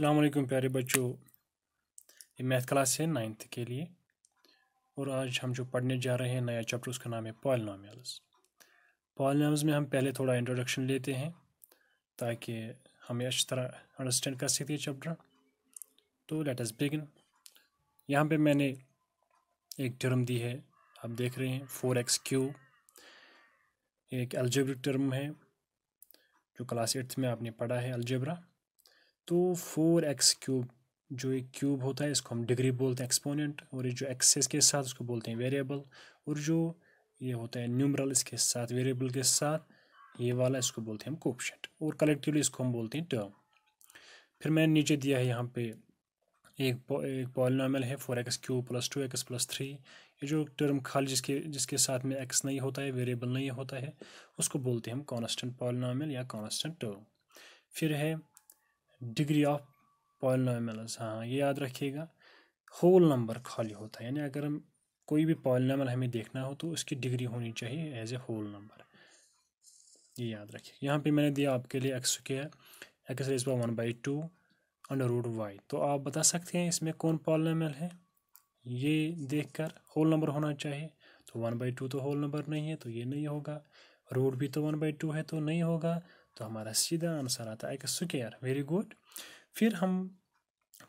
अल्लाम प्यारे बच्चों ये मैथ क्लास है नाइन्थ के लिए और आज हम जो पढ़ने जा रहे हैं नया चैप्टर उसका नाम है पॉलिनॉमियल्स पॉलिनॉमियल्स में हम पहले थोड़ा इंट्रोडक्शन लेते हैं ताकि हमें अच्छी तरह अंडरस्टैंड कर सके चैप्टर तो लेट अस बिगिन यहाँ पे मैंने एक टर्म दी है आप देख रहे हैं फोर एक्स क्यू एक एल्जेब्रिक टर्म है जो क्लास एट्थ में आपने पढ़ा है अल्जेब्रा तो फोर एक्स क्यूब जो एक क्यूब होता है इसको हम डिग्री बोलते हैं एक्सपोनेंट और ये जो एक्सेस के साथ उसको बोलते हैं वेरिएबल और जो ये होता है न्यूमरल इसके साथ वेरिएबल के साथ ये वाला इसको बोलते हैं हम कोपशेंट और कलेक्टिवली इसको हम बोलते हैं टर्म फिर मैंने नीचे दिया है यहाँ पे एक पौ, एक पॉलिनॉमल है four x cube plus two x plus three ये जो टर्म खाली जिसके जिसके साथ में एक्स नहीं होता है वेरिएबल नहीं होता है उसको बोलते हैं हम कॉन्स्टेंट पॉलिनॉमल या कॉन्स्टेंट टर्म फिर है डिग्री ऑफ पॉलिनॉमल्स हाँ ये याद रखिएगा होल नंबर खाली होता है यानी अगर हम कोई भी पॉलिनॉमल हमें देखना हो तो उसकी डिग्री होनी चाहिए एज ए होल नंबर ये याद रखिए यहाँ पे मैंने दिया आपके लिए एक्स के एक्स रेज पर one by two under root y तो आप बता सकते हैं इसमें कौन पॉलिनॉमल है ये देखकर होल नंबर होना चाहिए तो वन बाई टू तो होल नंबर नहीं है तो ये नहीं होगा रूट भी तो वन बाई टू है तो नहीं होगा तो हमारा सीधा आंसर आता है कि स्क्वायर वेरी गुड फिर हम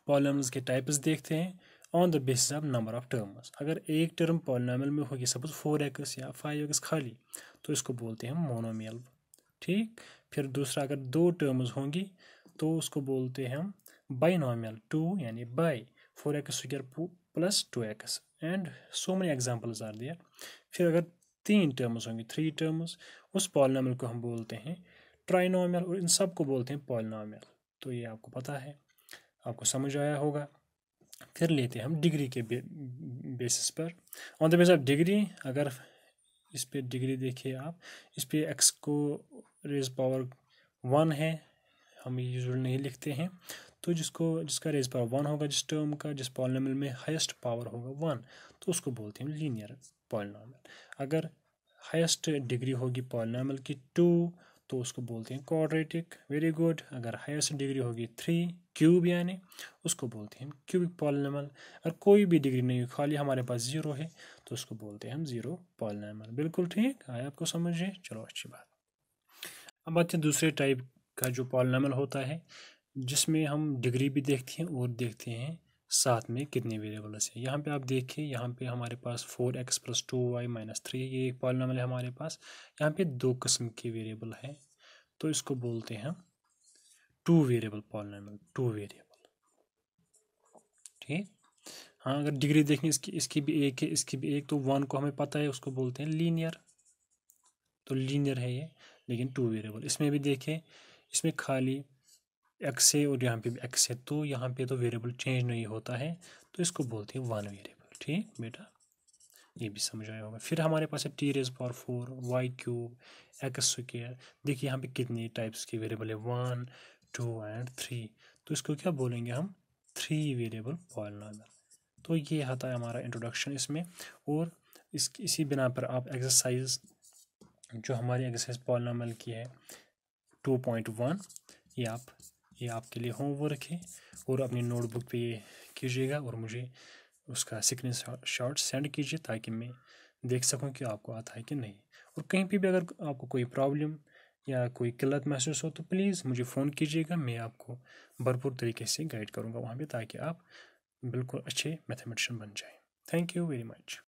पॉलिनम्स के टाइप्स देखते हैं on the basis of number of terms अगर एक टर्म पॉलिनॉमल में होगी सपोज फोर एक्स या फाइव एक्स खाली तो इसको बोलते हैं मोनोमियल ठीक फिर दूसरा अगर दो टर्म्स होंगी तो उसको बोलते हैं हम बाइनोमियल टू यानी by four x square plus two x and so many examples are there फिर अगर तीन टर्म्स होंगी थ्री टर्म्स उस पॉलिनामल को हम बोलते हैं ट्राइनोमियल और इन सब को बोलते हैं पॉलिनोमियल तो ये आपको पता है आपको समझ आया होगा फिर लेते हैं हम डिग्री के बे, बेसिस पर on the base of degree अगर इस पर डिग्री देखिए आप इस पर एक्स को रेज पावर वन है हम यूजल नहीं लिखते हैं तो जिसको जिसका रेज पावर वन होगा जिस टर्म का जिस पॉलिनोमियल में हाईएस्ट पावर होगा वन तो उसको बोलते हैं लीनियर पॉलिनोमियल अगर हाईएस्ट डिग्री होगी पॉलिनोमियल की टू तो उसको बोलते हैं क्वाड्रेटिक वेरी गुड अगर हाइस्ट डिग्री होगी थ्री क्यूब यानी उसको बोलते हैं हम क्यूबिक पॉलिनमल अगर कोई भी डिग्री नहीं खाली हमारे पास ज़ीरो है तो उसको बोलते हैं हम ज़ीरो पॉलिनमल बिल्कुल ठीक आए आपको समझिए चलो अच्छी बात अब आते हैं दूसरे टाइप का जो पॉलिनमल होता है जिसमें हम डिग्री भी देखते हैं और देखते हैं साथ में कितने वेरिएबल्स हैं यहाँ पे आप देखिए यहाँ पे हमारे पास four x plus two y minus three ये एक पॉलिनॉमल है हमारे पास यहाँ पे दो किस्म के वेरिएबल हैं तो इसको बोलते हैं two variable polynomial two variable ठीक हाँ अगर डिग्री देखें इसकी इसकी भी एक है इसकी भी एक तो वन को हमें पता है उसको बोलते हैं लीनियर तो लीनियर है ये लेकिन टू वेरिएबल इसमें भी देखें इसमें खाली एक्स है और यहाँ पे भी एक्स है तो यहाँ पे तो वेरिएबल चेंज नहीं होता है तो इसको बोलते हैं वन वेरिएबल ठीक बेटा ये भी समझ आया होगा फिर हमारे पास है t raise power four y cube x square देखिए यहाँ पे कितने टाइप्स के वेरिएबल है वन टू एंड थ्री तो इसको क्या बोलेंगे हम थ्री वेरिएबल पॉलिनॉमियल तो ये आता है हमारा इंट्रोडक्शन इसमें और इस इसी बिना पर आप एक्सरसाइज जो हमारी एक्सरसाइज पॉलिनॉमियल की है टू पॉइंट वन ये आप ये आपके लिए होमवर्क है और अपनी नोटबुक पे ये कीजिएगा और मुझे उसका स्क्रीन शॉट सेंड कीजिए ताकि मैं देख सकूं कि आपको आता है कि नहीं और कहीं पे भी अगर आपको कोई प्रॉब्लम या कोई किल्लत महसूस हो तो प्लीज़ मुझे फ़ोन कीजिएगा मैं आपको भरपूर तरीके से गाइड करूँगा वहाँ पर ताकि आप बिल्कुल अच्छे मैथमेटिशन बन जाएँ थैंक यू वेरी मच